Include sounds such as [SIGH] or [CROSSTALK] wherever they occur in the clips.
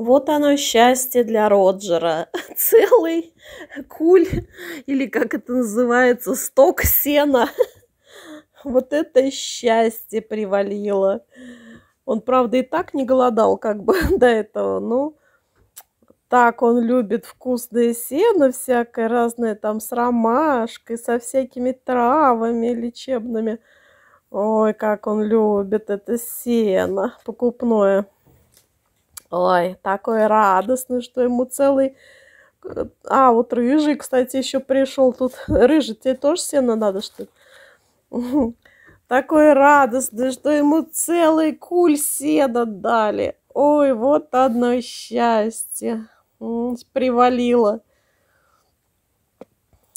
Вот оно счастье для Роджера. [LAUGHS] Целый куль, или как это называется, сток сена. [LAUGHS] Вот это счастье привалило. Он, правда, и так не голодал как бы [LAUGHS] до этого, Ну, так он любит вкусное сено всякое разное, там с ромашкой, со всякими травами лечебными. Ой, как он любит это сено покупное. Ой, такой радостный, что ему целый... Э, а, вот рыжий, кстати, еще пришел тут. [LAUGHS] Рыжий, тебе тоже сено надо, что ли? [LAUGHS] Такой радостный, что ему целый куль сена дали. Ой, вот одно счастье. Привалило.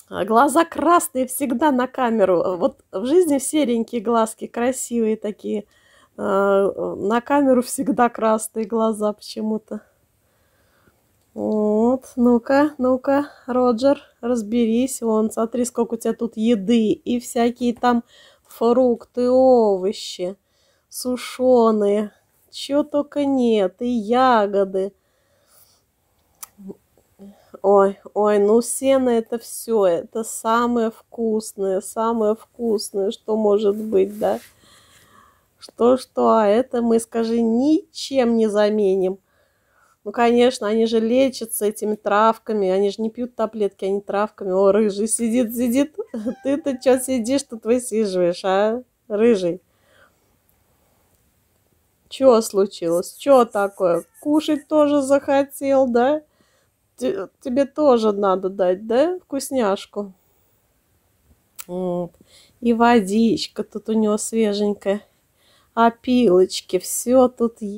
А глаза красные всегда на камеру. Вот в жизни серенькие глазки, красивые такие. На камеру всегда красные глаза почему-то. Вот, ну-ка, ну-ка, Роджер, разберись. Вон, смотри, сколько у тебя тут еды и всякие там фрукты, овощи, сушеные. Чего только нет, и ягоды. Ой, ой, ну сено это все, это самое вкусное, самое вкусное, что может быть, да? Что-что, а это мы, скажи, ничем не заменим. Ну, конечно, они же лечатся этими травками, они же не пьют таблетки, они травками. О, рыжий сидит, сидит. [LAUGHS] Ты-то что сидишь, тут высиживаешь, а, рыжий? Чего случилось? Чё такое? Кушать тоже захотел, да? Тебе тоже надо дать, да, вкусняшку? Вот. И водичка тут у него свеженькая опилочки, все тут есть.